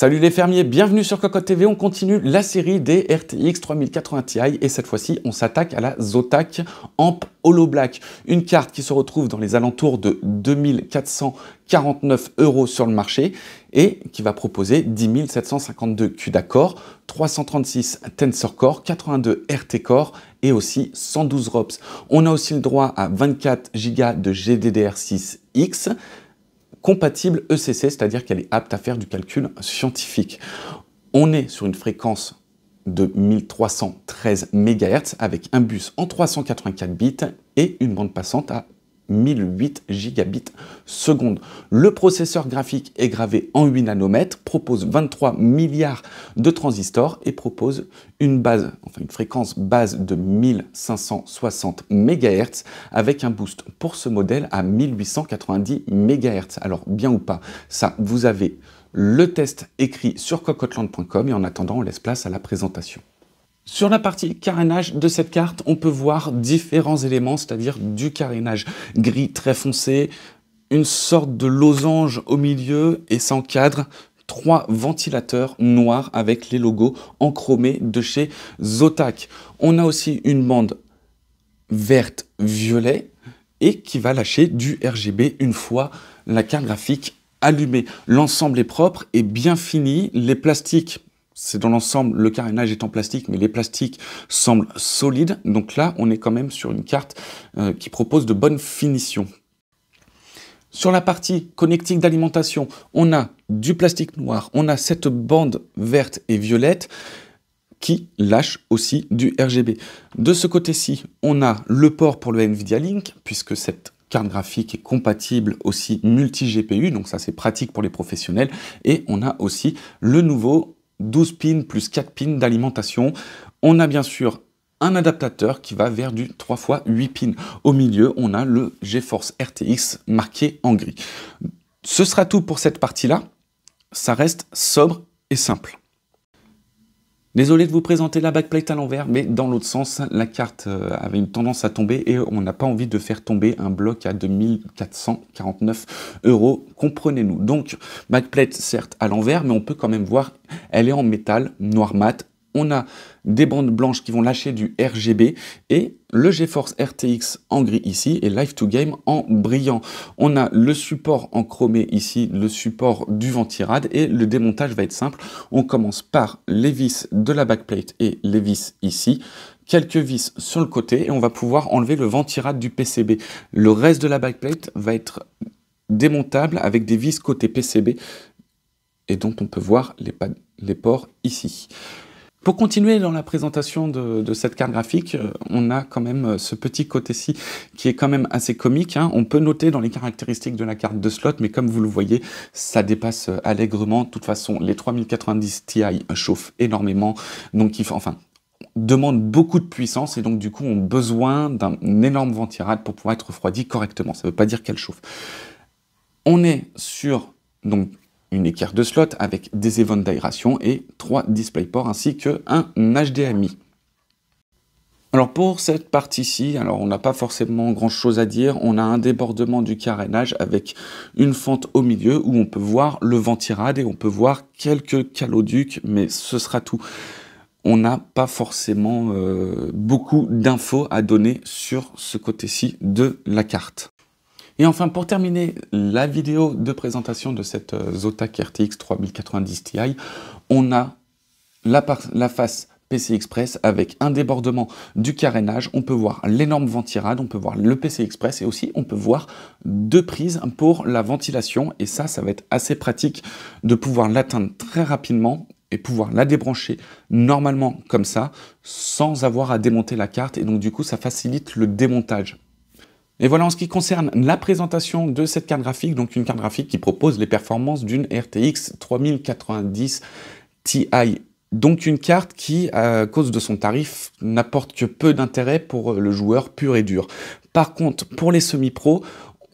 Salut les fermiers, bienvenue sur Cocotte TV, on continue la série des RTX 3080 Ti et cette fois-ci on s'attaque à la Zotac Amp Holo Black, une carte qui se retrouve dans les alentours de 2449 euros sur le marché et qui va proposer 10 752 CUDA Core, 336 Tensor Core, 82 RT Core et aussi 112 ROPS. On a aussi le droit à 24 Go de GDDR6X, compatible ECC, c'est-à-dire qu'elle est apte à faire du calcul scientifique. On est sur une fréquence de 1313 MHz avec un bus en 384 bits et une bande passante à 1008 gigabits seconde. Le processeur graphique est gravé en 8 nanomètres, propose 23 milliards de transistors et propose une base, enfin une fréquence base de 1560 MHz avec un boost pour ce modèle à 1890 MHz. Alors bien ou pas, ça vous avez le test écrit sur cocotland.com et en attendant on laisse place à la présentation. Sur la partie carénage de cette carte, on peut voir différents éléments, c'est-à-dire du carénage gris très foncé, une sorte de losange au milieu et sans trois ventilateurs noirs avec les logos en chromé de chez Zotac. On a aussi une bande verte violet et qui va lâcher du RGB une fois la carte graphique allumée. L'ensemble est propre et bien fini. Les plastiques c'est dans l'ensemble, le carénage est en plastique, mais les plastiques semblent solides. Donc là, on est quand même sur une carte euh, qui propose de bonnes finitions. Sur la partie connectique d'alimentation, on a du plastique noir, on a cette bande verte et violette qui lâche aussi du RGB. De ce côté-ci, on a le port pour le NVIDIA Link, puisque cette carte graphique est compatible aussi multi-GPU, donc ça c'est pratique pour les professionnels, et on a aussi le nouveau 12 pins plus 4 pins d'alimentation. On a bien sûr un adaptateur qui va vers du 3 x 8 pins. Au milieu, on a le GeForce RTX marqué en gris. Ce sera tout pour cette partie-là. Ça reste sobre et simple. Désolé de vous présenter la backplate à l'envers, mais dans l'autre sens, la carte euh, avait une tendance à tomber et on n'a pas envie de faire tomber un bloc à 2449 euros, comprenez-nous. Donc, backplate certes à l'envers, mais on peut quand même voir, elle est en métal noir mat on a des bandes blanches qui vont lâcher du RGB et le GeForce RTX en gris ici et Live to Game en brillant. On a le support en chromé ici, le support du ventirad et le démontage va être simple. On commence par les vis de la backplate et les vis ici quelques vis sur le côté et on va pouvoir enlever le ventirad du PCB. Le reste de la backplate va être démontable avec des vis côté PCB et dont on peut voir les ports ici. Pour continuer dans la présentation de, cette carte graphique, euh, on a quand même euh, ce petit côté-ci qui est quand même assez comique. Hein. On peut noter dans les caractéristiques de la carte de slot, mais comme vous le voyez, ça dépasse euh, allègrement. De toute façon, les 3090 Ti chauffent énormément, donc il enfin, demande beaucoup de puissance et donc du coup ont besoin d'un énorme ventirad pour pouvoir être refroidi correctement. Ça ne veut pas dire qu'elle chauffe. On est sur donc une équerre de slot avec des évents d'aération et display DisplayPort ainsi que un HDMI. Alors pour cette partie-ci, alors on n'a pas forcément grand-chose à dire, on a un débordement du carénage avec une fente au milieu où on peut voir le ventirad et on peut voir quelques caloducs, mais ce sera tout. On n'a pas forcément euh, beaucoup d'infos à donner sur ce côté-ci de la carte. Et enfin, pour terminer la vidéo de présentation de cette Zotac RTX 3090 Ti, on a la, la face PC Express avec un débordement du carénage. On peut voir l'énorme ventirade, on peut voir le PC Express et aussi on peut voir deux prises pour la ventilation. Et ça, ça va être assez pratique de pouvoir l'atteindre très rapidement et pouvoir la débrancher normalement comme ça sans avoir à démonter la carte. Et donc du coup, ça facilite le démontage. Et voilà en ce qui concerne la présentation de cette carte graphique, donc une carte graphique qui propose les performances d'une RTX 3090 Ti donc une carte qui, à cause de son tarif, n'apporte que peu d'intérêt pour le joueur pur et dur. Par contre, pour les semi-pro,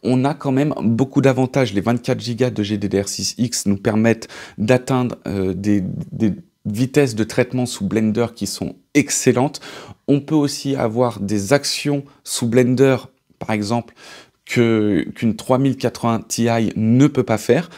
on a quand même beaucoup d'avantages. Les 24 Go de GDDR6X nous permettent d'atteindre euh, des, des vitesses de traitement sous Blender qui sont excellentes. On peut aussi avoir des actions sous Blender par exemple, qu'une 3080 Ti ne peut pas faire.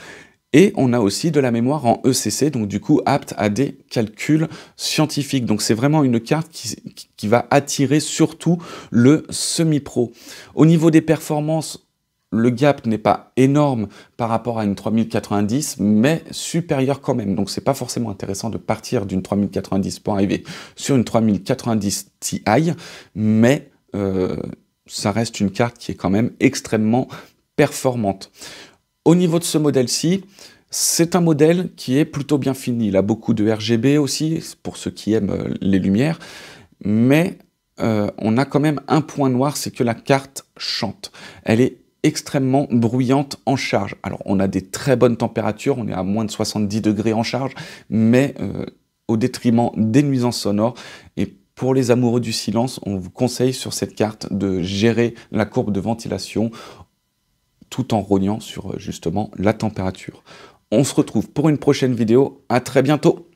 Et on a aussi de la mémoire en ECC, donc du coup apte à des calculs scientifiques. Donc c'est vraiment une carte qui, va attirer surtout le semi-pro. Au niveau des performances, le gap n'est pas énorme par rapport à une 3090, mais supérieur quand même. Donc, c'est pas forcément intéressant de partir d'une 3090 pour arriver sur une 3090 Ti, mais euh, ça reste une carte qui est quand même extrêmement performante. Au niveau de ce modèle-ci, c'est un modèle qui est plutôt bien fini. Il a beaucoup de RGB aussi, pour ceux qui aiment euh, les lumières. Mais euh, on a quand même un point noir, c'est que la carte chante. Elle est extrêmement bruyante en charge. Alors on a des très bonnes températures, on est à moins de 70 degrés en charge, mais euh, au détriment des nuisances sonores pour les amoureux du silence, on vous conseille sur cette carte de gérer la courbe de ventilation tout en rognant sur euh, justement la température. On se retrouve pour une prochaine vidéo. À très bientôt